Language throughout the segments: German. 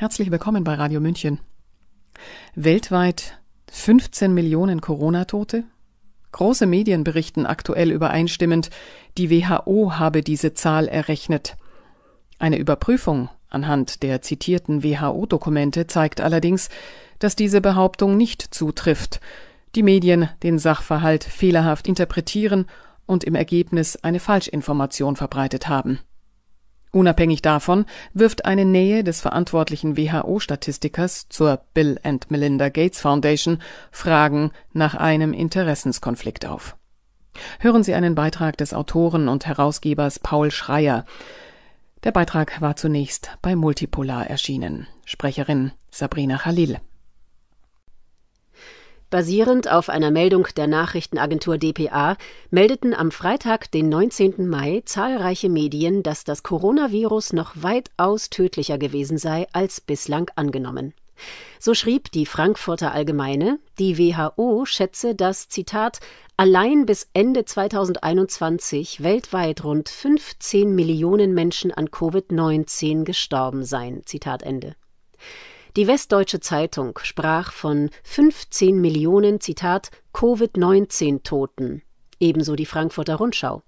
Herzlich willkommen bei Radio München. Weltweit 15 Millionen Corona-Tote? Große Medien berichten aktuell übereinstimmend, die WHO habe diese Zahl errechnet. Eine Überprüfung anhand der zitierten WHO-Dokumente zeigt allerdings, dass diese Behauptung nicht zutrifft, die Medien den Sachverhalt fehlerhaft interpretieren und im Ergebnis eine Falschinformation verbreitet haben. Unabhängig davon wirft eine Nähe des verantwortlichen WHO-Statistikers zur Bill and Melinda Gates Foundation Fragen nach einem Interessenskonflikt auf. Hören Sie einen Beitrag des Autoren und Herausgebers Paul Schreier. Der Beitrag war zunächst bei Multipolar erschienen. Sprecherin Sabrina Khalil. Basierend auf einer Meldung der Nachrichtenagentur dpa meldeten am Freitag, den 19. Mai, zahlreiche Medien, dass das Coronavirus noch weitaus tödlicher gewesen sei als bislang angenommen. So schrieb die Frankfurter Allgemeine, die WHO schätze, dass, Zitat, allein bis Ende 2021 weltweit rund 15 Millionen Menschen an Covid-19 gestorben seien. Zitat Ende. Die Westdeutsche Zeitung sprach von 15 Millionen, Zitat, Covid-19-Toten. Ebenso die Frankfurter Rundschau.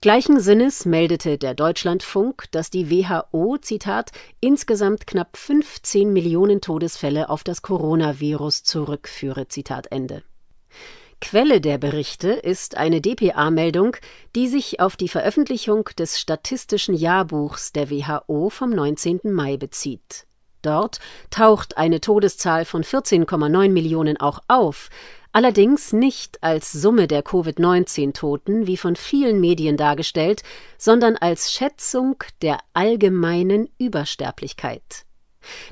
Gleichen Sinnes meldete der Deutschlandfunk, dass die WHO, Zitat, insgesamt knapp 15 Millionen Todesfälle auf das Coronavirus zurückführe, Zitat Ende. Quelle der Berichte ist eine DPA-Meldung, die sich auf die Veröffentlichung des Statistischen Jahrbuchs der WHO vom 19. Mai bezieht. Dort taucht eine Todeszahl von 14,9 Millionen auch auf, allerdings nicht als Summe der Covid-19-Toten, wie von vielen Medien dargestellt, sondern als Schätzung der allgemeinen Übersterblichkeit.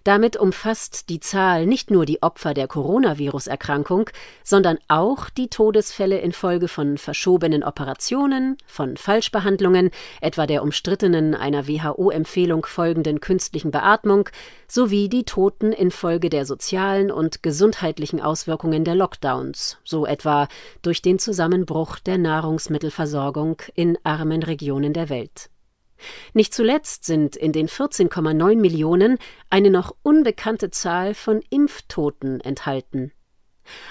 Damit umfasst die Zahl nicht nur die Opfer der Coronavirus-Erkrankung, sondern auch die Todesfälle infolge von verschobenen Operationen, von Falschbehandlungen, etwa der umstrittenen einer WHO-Empfehlung folgenden künstlichen Beatmung, sowie die Toten infolge der sozialen und gesundheitlichen Auswirkungen der Lockdowns, so etwa durch den Zusammenbruch der Nahrungsmittelversorgung in armen Regionen der Welt. Nicht zuletzt sind in den 14,9 Millionen eine noch unbekannte Zahl von Impftoten enthalten.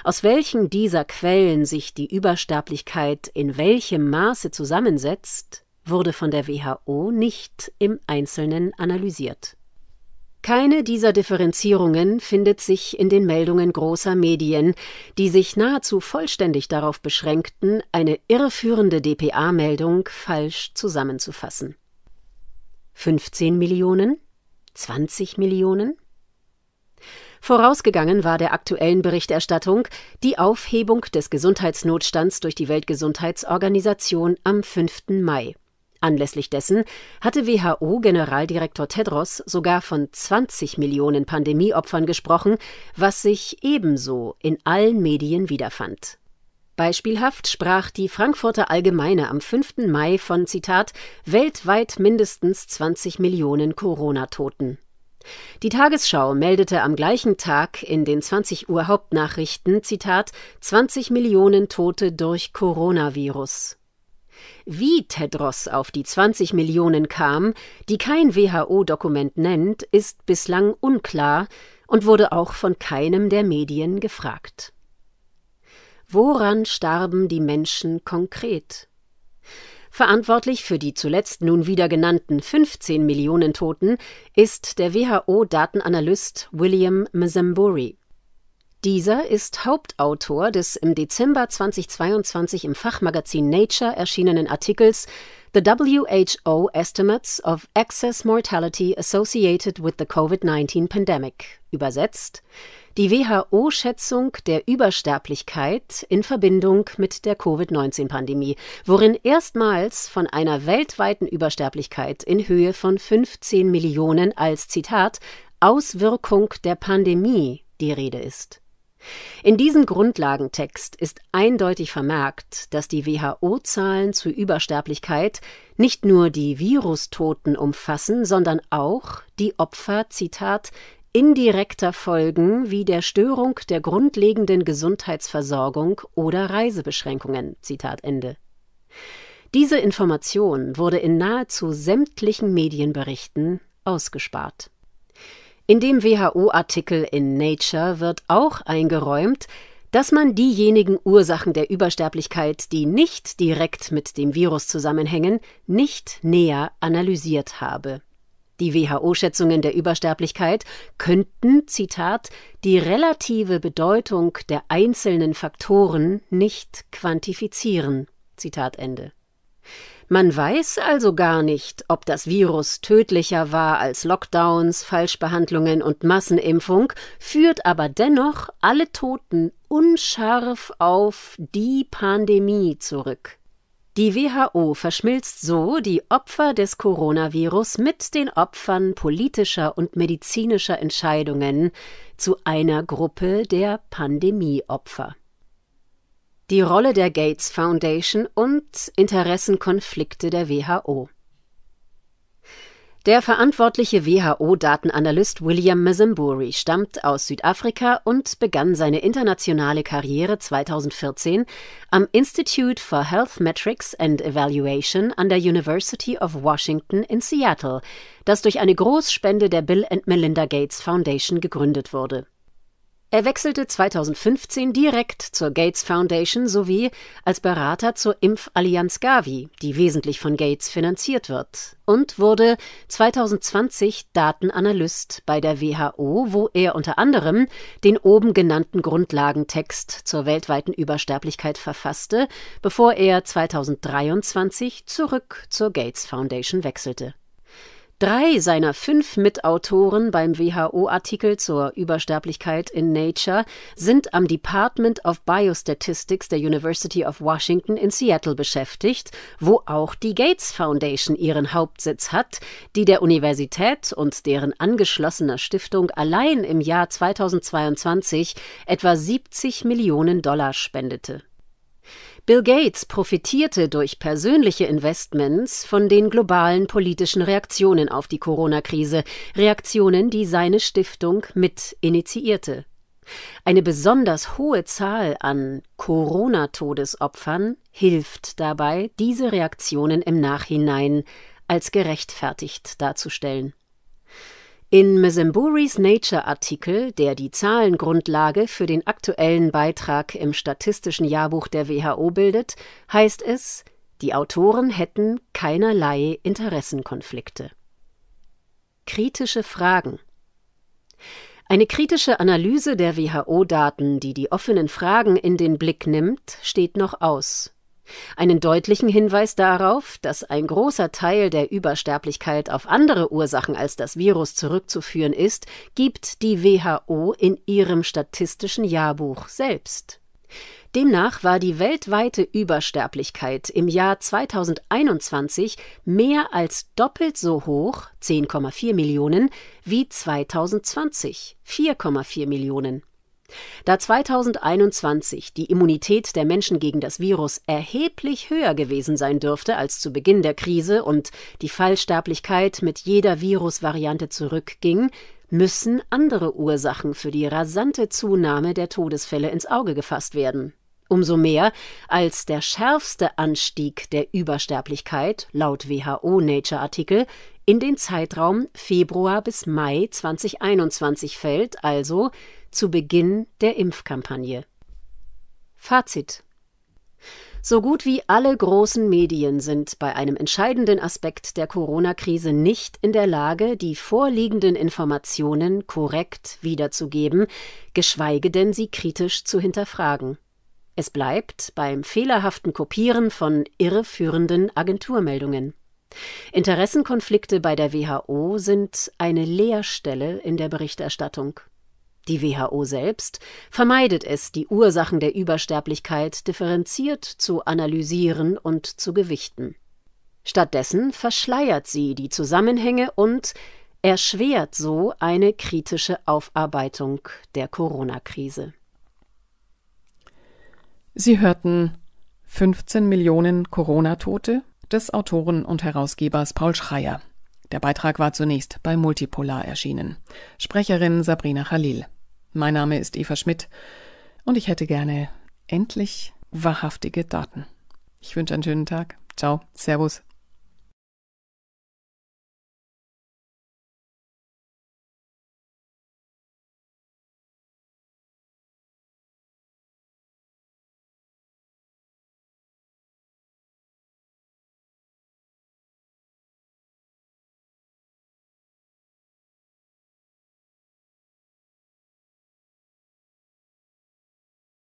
Aus welchen dieser Quellen sich die Übersterblichkeit in welchem Maße zusammensetzt, wurde von der WHO nicht im Einzelnen analysiert. Keine dieser Differenzierungen findet sich in den Meldungen großer Medien, die sich nahezu vollständig darauf beschränkten, eine irreführende DPA-Meldung falsch zusammenzufassen. 15 Millionen? 20 Millionen? Vorausgegangen war der aktuellen Berichterstattung die Aufhebung des Gesundheitsnotstands durch die Weltgesundheitsorganisation am 5. Mai. Anlässlich dessen hatte WHO-Generaldirektor Tedros sogar von 20 Millionen Pandemieopfern gesprochen, was sich ebenso in allen Medien wiederfand. Beispielhaft sprach die Frankfurter Allgemeine am 5. Mai von Zitat weltweit mindestens 20 Millionen Corona-Toten. Die Tagesschau meldete am gleichen Tag in den 20 Uhr Hauptnachrichten Zitat 20 Millionen Tote durch Coronavirus. Wie Tedros auf die 20 Millionen kam, die kein WHO-Dokument nennt, ist bislang unklar und wurde auch von keinem der Medien gefragt. Woran starben die Menschen konkret? Verantwortlich für die zuletzt nun wieder genannten 15 Millionen Toten ist der WHO-Datenanalyst William Mazamburi. Dieser ist Hauptautor des im Dezember 2022 im Fachmagazin Nature erschienenen Artikels The WHO Estimates of Excess Mortality Associated with the COVID-19 Pandemic, übersetzt Die WHO-Schätzung der Übersterblichkeit in Verbindung mit der COVID-19-Pandemie, worin erstmals von einer weltweiten Übersterblichkeit in Höhe von 15 Millionen als Zitat Auswirkung der Pandemie die Rede ist in diesem Grundlagentext ist eindeutig vermerkt, dass die WHO-Zahlen zur Übersterblichkeit nicht nur die Virustoten umfassen, sondern auch die Opfer, Zitat, indirekter Folgen wie der Störung der grundlegenden Gesundheitsversorgung oder Reisebeschränkungen. Zitat Ende. Diese Information wurde in nahezu sämtlichen Medienberichten ausgespart. In dem WHO-Artikel in Nature wird auch eingeräumt, dass man diejenigen Ursachen der Übersterblichkeit, die nicht direkt mit dem Virus zusammenhängen, nicht näher analysiert habe. Die WHO-Schätzungen der Übersterblichkeit könnten, Zitat, die relative Bedeutung der einzelnen Faktoren nicht quantifizieren. Zitat Ende. Man weiß also gar nicht, ob das Virus tödlicher war als Lockdowns, Falschbehandlungen und Massenimpfung, führt aber dennoch alle Toten unscharf auf die Pandemie zurück. Die WHO verschmilzt so die Opfer des Coronavirus mit den Opfern politischer und medizinischer Entscheidungen zu einer Gruppe der Pandemieopfer die Rolle der Gates Foundation und Interessenkonflikte der WHO. Der verantwortliche WHO-Datenanalyst William Mzimburi stammt aus Südafrika und begann seine internationale Karriere 2014 am Institute for Health Metrics and Evaluation an der University of Washington in Seattle, das durch eine Großspende der Bill and Melinda Gates Foundation gegründet wurde. Er wechselte 2015 direkt zur Gates Foundation sowie als Berater zur Impfallianz Gavi, die wesentlich von Gates finanziert wird, und wurde 2020 Datenanalyst bei der WHO, wo er unter anderem den oben genannten Grundlagentext zur weltweiten Übersterblichkeit verfasste, bevor er 2023 zurück zur Gates Foundation wechselte. Drei seiner fünf Mitautoren beim WHO-Artikel zur Übersterblichkeit in Nature sind am Department of Biostatistics der University of Washington in Seattle beschäftigt, wo auch die Gates Foundation ihren Hauptsitz hat, die der Universität und deren angeschlossener Stiftung allein im Jahr 2022 etwa 70 Millionen Dollar spendete Bill Gates profitierte durch persönliche Investments von den globalen politischen Reaktionen auf die Corona-Krise, Reaktionen, die seine Stiftung mit initiierte. Eine besonders hohe Zahl an Corona-Todesopfern hilft dabei, diese Reaktionen im Nachhinein als gerechtfertigt darzustellen. In Mesemburis Nature-Artikel, der die Zahlengrundlage für den aktuellen Beitrag im Statistischen Jahrbuch der WHO bildet, heißt es, die Autoren hätten keinerlei Interessenkonflikte. Kritische Fragen Eine kritische Analyse der WHO-Daten, die die offenen Fragen in den Blick nimmt, steht noch aus einen deutlichen Hinweis darauf, dass ein großer Teil der Übersterblichkeit auf andere Ursachen als das Virus zurückzuführen ist, gibt die WHO in ihrem statistischen Jahrbuch selbst. Demnach war die weltweite Übersterblichkeit im Jahr 2021 mehr als doppelt so hoch, 10,4 Millionen, wie 2020, 4,4 Millionen. Da 2021 die Immunität der Menschen gegen das Virus erheblich höher gewesen sein dürfte als zu Beginn der Krise und die Fallsterblichkeit mit jeder Virusvariante zurückging, müssen andere Ursachen für die rasante Zunahme der Todesfälle ins Auge gefasst werden. Umso mehr, als der schärfste Anstieg der Übersterblichkeit laut WHO Nature Artikel in den Zeitraum Februar bis Mai 2021 fällt, also zu Beginn der Impfkampagne. Fazit so gut wie alle großen Medien sind bei einem entscheidenden Aspekt der Corona-Krise nicht in der Lage, die vorliegenden Informationen korrekt wiederzugeben, geschweige denn sie kritisch zu hinterfragen. Es bleibt beim fehlerhaften Kopieren von irreführenden Agenturmeldungen. Interessenkonflikte bei der WHO sind eine Leerstelle in der Berichterstattung. Die WHO selbst vermeidet es, die Ursachen der Übersterblichkeit differenziert zu analysieren und zu gewichten. Stattdessen verschleiert sie die Zusammenhänge und erschwert so eine kritische Aufarbeitung der Corona-Krise. Sie hörten 15 Millionen Corona-Tote des Autoren und Herausgebers Paul Schreier. Der Beitrag war zunächst bei Multipolar erschienen. Sprecherin Sabrina Khalil. Mein Name ist Eva Schmidt und ich hätte gerne endlich wahrhaftige Daten. Ich wünsche einen schönen Tag. Ciao, Servus.